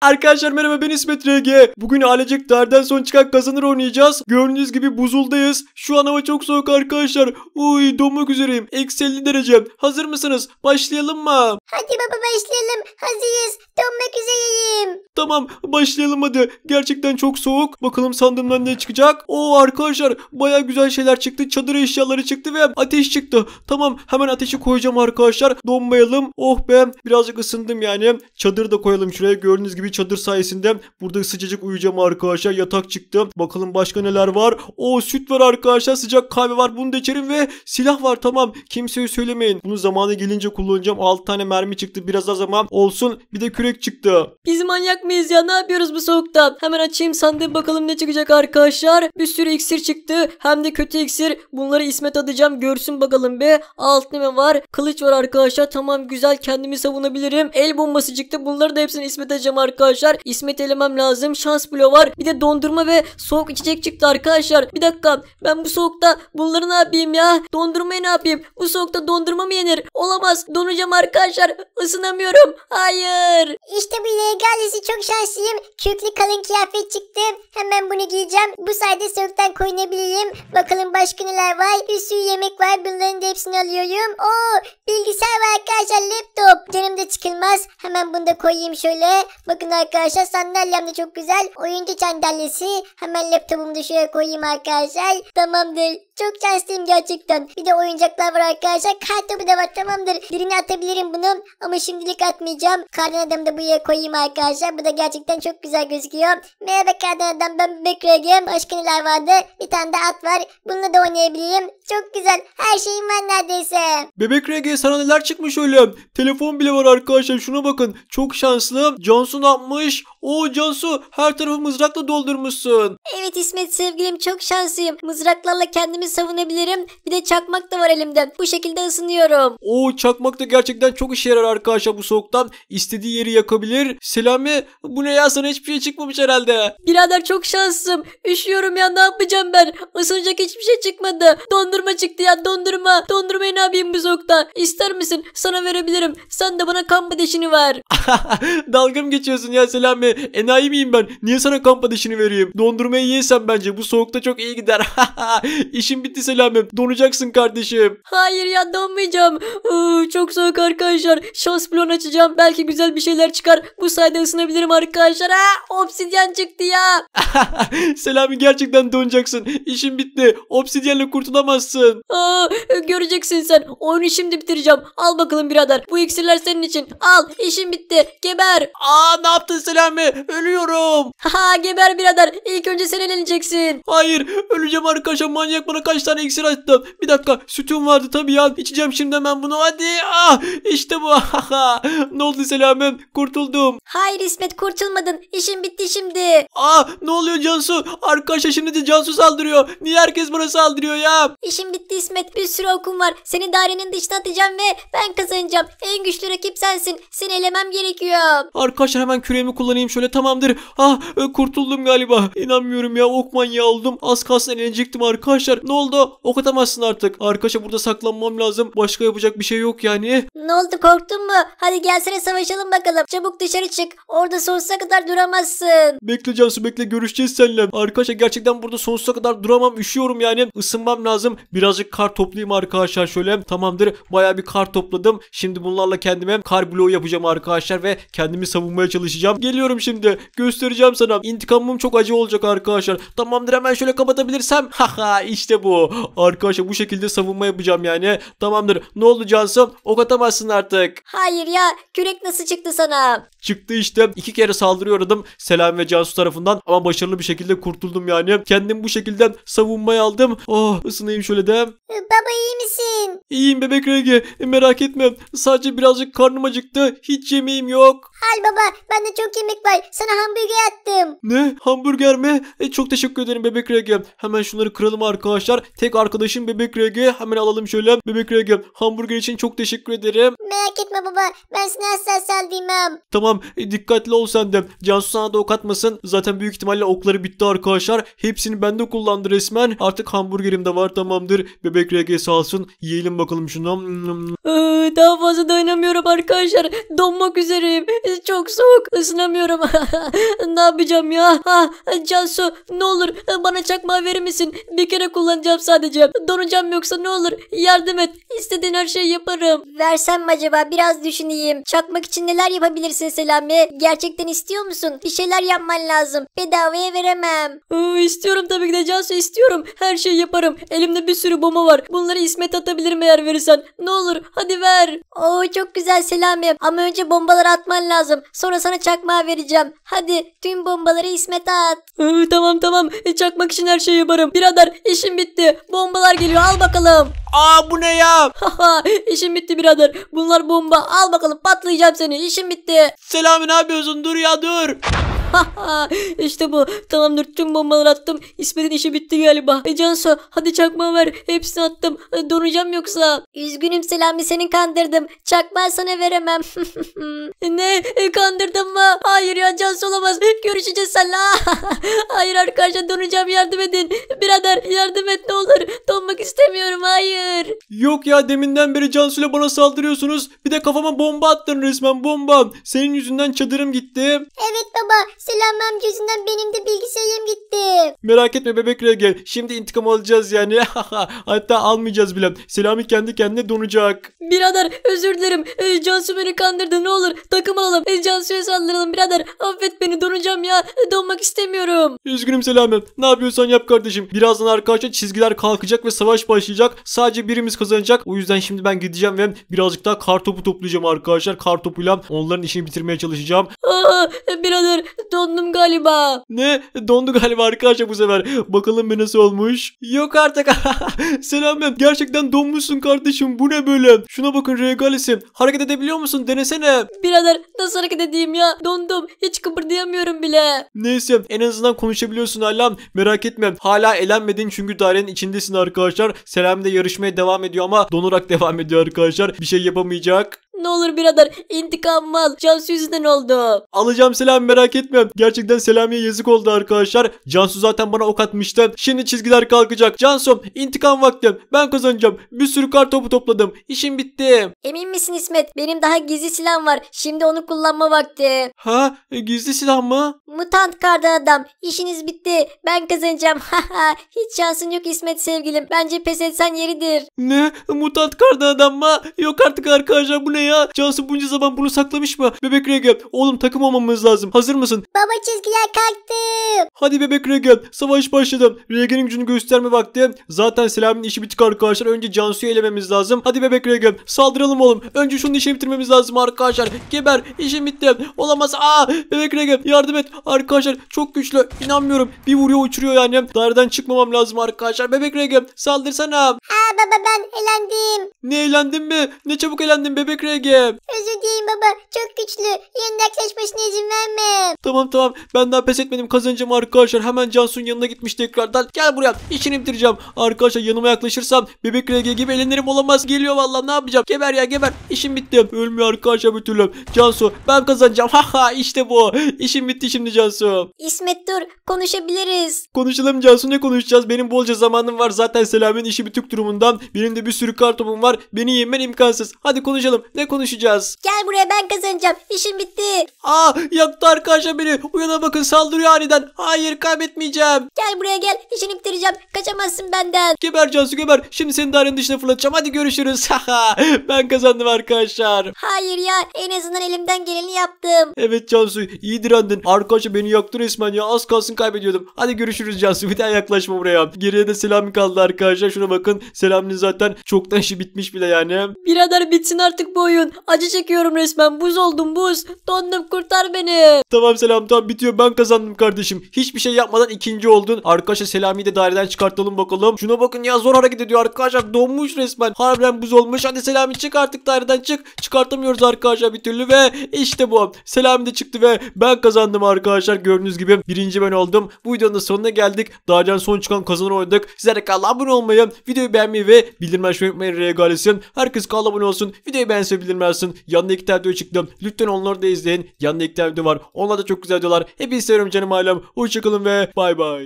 Arkadaşlar merhaba ben İsmet RG. Bugün ailecek derden son çıkan kazanır oynayacağız. Gördüğünüz gibi buzuldayız. Şu an hava çok soğuk arkadaşlar. Uy donmak üzereyim. Eksi 50 derece. Hazır mısınız? Başlayalım mı? Hadi baba başlayalım. Hazırız. Donmak üzereyim. Tamam başlayalım hadi. Gerçekten çok soğuk. Bakalım sandığımdan ne çıkacak? Oo arkadaşlar baya güzel şeyler çıktı. Çadır eşyaları çıktı ve ateş çıktı. Tamam hemen ateşi koyacağım arkadaşlar. Donmayalım. Oh be birazcık ısındım yani. Çadır da koyalım şuraya. Gördüğünüz gibi bir çadır sayesinde burada sıcacık uyuyacağım arkadaşlar. Yatak çıktı. Bakalım başka neler var. O süt var arkadaşlar. Sıcak kahve var. Bunu da içerim ve silah var tamam. Kimseye söylemeyin. Bunu zamanı gelince kullanacağım. 6 tane mermi çıktı. Biraz az zaman olsun. Bir de kürek çıktı. Biz manyak mıyız ya? Ne yapıyoruz bu soğukta? Hemen açayım sandığı bakalım ne çıkacak arkadaşlar. Bir sürü iksir çıktı. Hem de kötü iksir. Bunları İsmet atacağım. Görsün bakalım be. Alt ne var? Kılıç var arkadaşlar. Tamam güzel kendimi savunabilirim. El bombası çıktı. Bunları da hepsini İsmet atacağım arkadaşlar arkadaşlar. İsmet elemem lazım. Şans bloğu var. Bir de dondurma ve soğuk içecek çıktı arkadaşlar. Bir dakika ben bu soğukta bunları ne yapayım ya? Dondurmayı ne yapayım? Bu soğukta dondurma mı yenir? Olamaz. Donacağım arkadaşlar. Isınamıyorum. Hayır. İşte bu legalisi çok şanslıyım. Köklü kalın kıyafet çıktı. Hemen bunu giyeceğim. Bu sayede soğuktan koyunabilirim Bakalım başka neler var. Bir sürü yemek var. Bunların da hepsini alıyorum. Oo bilgisayar var arkadaşlar. Laptop. Canım da çıkılmaz. Hemen bunu da koyayım şöyle. Bakın Bakın arkadaşlar sandalyem de çok güzel. Oyuncu sandalyesi. Hemen laptopumu da şöyle koyayım arkadaşlar. Tamamdır. Çok şanslıyım gerçekten. Bir de oyuncaklar var arkadaşlar. Kart topu da var tamamdır. birini atabilirim bunu ama şimdilik atmayacağım. Kardan adamı da buraya koyayım arkadaşlar. Bu da gerçekten çok güzel gözüküyor. Merhaba kardan adam ben Bebek Regim. Başka neler vardı? Bir tane de at var. Bununla da oynayabilirim Çok güzel. Her şeyim var neredeyse. Bebek Regim sana neler çıkmış öyle. Telefon bile var arkadaşlar. Şuna bakın. Çok şanslı. Johnson'a yapmış. O Cansu her tarafı mızrakla doldurmuşsun. Evet İsmet sevgilim çok şanslıyım. Mızraklarla kendimi savunabilirim. Bir de çakmak da var elimde. Bu şekilde ısınıyorum. O çakmak da gerçekten çok işe yarar arkadaşlar bu soğuktan. İstediği yeri yakabilir. Selami bu ne ya sana hiçbir şey çıkmamış herhalde. Birader çok şanslıyım. Üşüyorum ya ne yapacağım ben? Isınacak hiçbir şey çıkmadı. Dondurma çıktı ya dondurma. Dondurmayı ne yapayım bu soğukta? İster misin? Sana verebilirim. Sen de bana kamp ateşini ver. Dalgım geçiyorsun? yapıyorsun ya Selami? Enayi miyim ben? Niye sana kamp ateşini vereyim? Dondurmayı yesen bence bu soğukta çok iyi gider. İşim bitti Selami. Donacaksın kardeşim. Hayır ya donmayacağım. Uu, çok soğuk arkadaşlar. Şans bloğunu açacağım. Belki güzel bir şeyler çıkar. Bu sayede ısınabilirim arkadaşlar. Ha, obsidyen çıktı ya. Selami gerçekten donacaksın. İşim bitti. Obsidyenle kurtulamazsın. Aa, göreceksin sen. Oyunu şimdi bitireceğim. Al bakalım birader. Bu iksirler senin için. Al. işim bitti. Geber. Aa ne yaptın Selami? Ölüyorum. Haha geber birader. İlk önce sen eleneceksin. Hayır öleceğim arkadaşlar. Manyak bana kaç tane iksir attı. Bir dakika sütüm vardı tabii ya. İçeceğim şimdi hemen bunu. Hadi. Ah, işte bu. ne oldu Selami? Kurtuldum. Hayır İsmet kurtulmadın. İşin bitti şimdi. Ah ne oluyor Cansu? Arkadaşlar şimdi de Cansu saldırıyor. Niye herkes bana saldırıyor ya? İşim bitti İsmet. Bir sürü okum var. Seni dairenin dışına atacağım ve ben kazanacağım. En güçlü rakip sensin. Seni elemem gerekiyor. Arkadaşlar hemen küremi kullanayım şöyle tamamdır. Ah e, kurtuldum galiba. İnanmıyorum ya ok manyağı oldum. Az kalsın elenecektim arkadaşlar. Ne oldu? Ok atamazsın artık. Arkadaşlar burada saklanmam lazım. Başka yapacak bir şey yok yani. Ne oldu korktun mu? Hadi gelsene savaşalım bakalım. Çabuk dışarı çık. Orada sonsuza kadar duramazsın. Bekle Cansu bekle görüşeceğiz seninle. Arkadaşlar gerçekten burada sonsuza kadar duramam. Üşüyorum yani. Isınmam lazım. Birazcık kar toplayayım arkadaşlar şöyle. Tamamdır. Baya bir kar topladım. Şimdi bunlarla kendime kar bloğu yapacağım arkadaşlar ve kendimi savunmaya çalışacağım çalışacağım. Geliyorum şimdi. Göstereceğim sana. İntikamım çok acı olacak arkadaşlar. Tamamdır hemen şöyle kapatabilirsem. Haha işte bu. Arkadaşlar bu şekilde savunma yapacağım yani. Tamamdır. Ne oldu Cansım? Ok atamazsın artık. Hayır ya. Kürek nasıl çıktı sana? Çıktı işte. İki kere saldırıyor adam, Selam ve Cansu tarafından. Ama başarılı bir şekilde kurtuldum yani. Kendim bu şekilde savunmaya aldım. Oh ısınayım şöyle de. Ee, baba iyi misin? İyiyim bebek Regi. Merak etme. Sadece birazcık karnım acıktı. Hiç yemeğim yok. Hal baba bende çok yemek var. Sana hamburger attım. Ne? Hamburger mi? E, çok teşekkür ederim bebek Rege. Hemen şunları kıralım arkadaşlar. Tek arkadaşım bebek Rege. Hemen alalım şöyle. Bebek Rege hamburger için çok teşekkür ederim. Merak etme baba. Ben sana asla saldırmam. Tamam e, dikkatli ol sen de. Cansu sana da ok atmasın. Zaten büyük ihtimalle okları bitti arkadaşlar. Hepsini bende kullandı resmen. Artık hamburgerim de var tamamdır. Bebek Rege sağ olsun. Yiyelim bakalım şunu. daha fazla dayanamıyorum arkadaşlar. Donmak üzereyim. E, çok soğuk ısınamıyorum. ne yapacağım ya? Ah, Cansu ne olur bana çakma verir misin? Bir kere kullanacağım sadece. Donacağım yoksa ne olur yardım et. İstediğin her şeyi yaparım. Versem mi acaba? Biraz düşüneyim. Çakmak için neler yapabilirsin Selami? Gerçekten istiyor musun? Bir şeyler yapman lazım. Bedavaya veremem. Iı, istiyorum tabii ki de Cansu istiyorum. Her şeyi yaparım. Elimde bir sürü bomba var. Bunları İsmet atabilirim eğer verirsen. Ne olur hadi ver. Oo çok güzel Selami. Ama önce bombaları atman lazım. Sonra sana sana çakmağı vereceğim. Hadi tüm bombaları İsmet'e at. Ee, tamam tamam e, çakmak için her şeyi yaparım. Birader işim bitti. Bombalar geliyor al bakalım. Aa bu ne ya? Haha işim bitti birader. Bunlar bomba. Al bakalım patlayacağım seni. İşim bitti. Selami ne yapıyorsun? Dur ya dur. işte bu. Tamamdır tüm bombaları attım. İsmet'in işi bitti galiba. E Cansu hadi çakmağı ver. Hepsini attım. E, donacağım yoksa. Üzgünüm Selami seni kandırdım. Çakmağı sana veremem. E, ne? E, kandırdın mı? Hayır ya Cansu olamaz. Görüşeceğiz seninle. hayır arkadaşlar donacağım yardım edin. Birader yardım et ne olur. Donmak istemiyorum hayır. Yok ya deminden beri Cansu ile bana saldırıyorsunuz. Bir de kafama bomba attın resmen bomba. Senin yüzünden çadırım gitti. Evet baba Selam amca yüzünden benim de bilgisayarım gitti. Merak etme bebek gel. Şimdi intikam alacağız yani. Hatta almayacağız bile. Selami kendi kendine donacak. Birader özür dilerim. E, Cansu beni kandırdı ne olur. Takım alalım. E, Cansu'ya saldıralım birader. Affet beni donacağım ya. E, donmak istemiyorum. Üzgünüm Selami. Ne yapıyorsan yap kardeşim. Birazdan arkadaşlar çizgiler kalkacak ve savaş başlayacak. Sadece birimiz kazanacak. O yüzden şimdi ben gideceğim ve birazcık daha kartopu toplayacağım arkadaşlar. Kartopuyla onların işini bitirmeye çalışacağım. Aa, birader Dondum galiba. Ne? Dondu galiba arkadaşlar bu sefer. Bakalım bir nasıl olmuş. Yok artık. Selam ben. Gerçekten donmuşsun kardeşim. Bu ne böyle? Şuna bakın regalisi. Hareket edebiliyor musun? Denesene. Birader nasıl hareket edeyim ya? Dondum. Hiç kıpırdayamıyorum bile. Neyse en azından konuşabiliyorsun hala. Merak etme. Hala elenmedin çünkü dairenin içindesin arkadaşlar. Selam da yarışmaya devam ediyor ama donarak devam ediyor arkadaşlar. Bir şey yapamayacak. Ne olur birader intikam al. Cansu yüzünden oldu. Alacağım Selam merak etme. Gerçekten Selami'ye yazık oldu arkadaşlar. Cansu zaten bana ok atmıştı. Şimdi çizgiler kalkacak. Cansu intikam vakti. Ben kazanacağım. Bir sürü kar topu topladım. İşim bitti. Emin misin İsmet? Benim daha gizli silah var. Şimdi onu kullanma vakti. Ha? E, gizli silah mı? Mutant kardan adam. İşiniz bitti. Ben kazanacağım. Haha. Hiç şansın yok İsmet sevgilim. Bence pes etsen yeridir. Ne? Mutant kardan adam mı? Yok artık arkadaşlar bu ne ya? Cansu bunca zaman bunu saklamış mı? Bebek regen, oğlum takım olmamız lazım. Hazır mısın? Baba çizgiler kalktı. Hadi bebek regen, savaş başladı. Regen'in gücünü gösterme vakti. Zaten selamın işi bitik arkadaşlar. Önce Cansu'yu elememiz lazım. Hadi bebek regen, saldıralım oğlum. Önce şunun işini bitirmemiz lazım arkadaşlar. Geber işim bitti. Olamaz. Aa bebek regen, yardım et. Arkadaşlar çok güçlü. İnanmıyorum. Bir vuruyor uçuruyor yani. Daireden çıkmamam lazım arkadaşlar. Bebek Regep saldırsana. Aa baba ben elendim. Ne elendin mi? Ne çabuk elendin bebek regen? Egem. Özür dileyim baba. Çok güçlü. Yeniden kaçmasına izin vermem. Tamam tamam. Ben daha pes etmedim. Kazanacağım arkadaşlar. Hemen Cansu'nun yanına gitmiş tekrardan. Gel buraya. İşini bitireceğim. Arkadaşlar yanıma yaklaşırsam bebek rege gibi elinlerim olamaz. Geliyor vallahi ne yapacağım? Geber ya geber. İşim bitti. Ölmüyor arkadaşlar bir türlü. Cansu ben kazanacağım. Haha işte bu. İşim bitti şimdi Cansu. İsmet dur. Konuşabiliriz. Konuşalım Cansu ne konuşacağız? Benim bolca zamanım var. Zaten Selami'nin işi bitik durumundan. Benim de bir sürü kartopum var. Beni yemen imkansız. Hadi konuşalım. Ne konuşacağız. Gel buraya ben kazanacağım. İşim bitti. Aa ah, yaktı arkadaşlar beni. Uyana bakın saldırıyor aniden. Hayır kaybetmeyeceğim. Gel buraya gel. İşini bitireceğim. Kaçamazsın benden. Geber Cansu geber. Şimdi seni dairenin dışına fırlatacağım. Hadi görüşürüz. ben kazandım arkadaşlar. Hayır ya. En azından elimden geleni yaptım. Evet Cansu iyi direndin. Arkadaşlar beni yaktı resmen ya. Az kalsın kaybediyordum. Hadi görüşürüz Cansu. Bir daha yaklaşma buraya. Geriye de selam kaldı arkadaşlar. Şuna bakın. Selami'nin zaten çoktan işi bitmiş bile yani. Birader bitsin artık bu oyun. Koruyun. Acı çekiyorum resmen. Buz oldum buz. Dondum kurtar beni. Tamam Selam tamam bitiyor. Ben kazandım kardeşim. Hiçbir şey yapmadan ikinci oldun. Arkadaşlar Selami'yi de daireden çıkartalım bakalım. Şuna bakın ya zor hareket ediyor arkadaşlar. Donmuş resmen. Harbiden buz olmuş. Hadi Selami çık artık daireden çık. Çıkartamıyoruz arkadaşlar bir türlü ve işte bu. Selami de çıktı ve ben kazandım arkadaşlar. Gördüğünüz gibi birinci ben oldum. Bu videonun sonuna geldik. Daireden son çıkan kazanan oynadık. Sizlere kanala abone olmayı, videoyu beğenmeyi ve bildirim açmayı unutmayın. Regalesyon. Herkes kanala abone olsun. Videoyu beğensin sevebilir misin? Yanında iki tane çıktım. Lütfen onları da izleyin. Yanında iki tane var. Onlar da çok güzel diyorlar. Hepinizi seviyorum canım ailem. Hoşçakalın ve bay bay.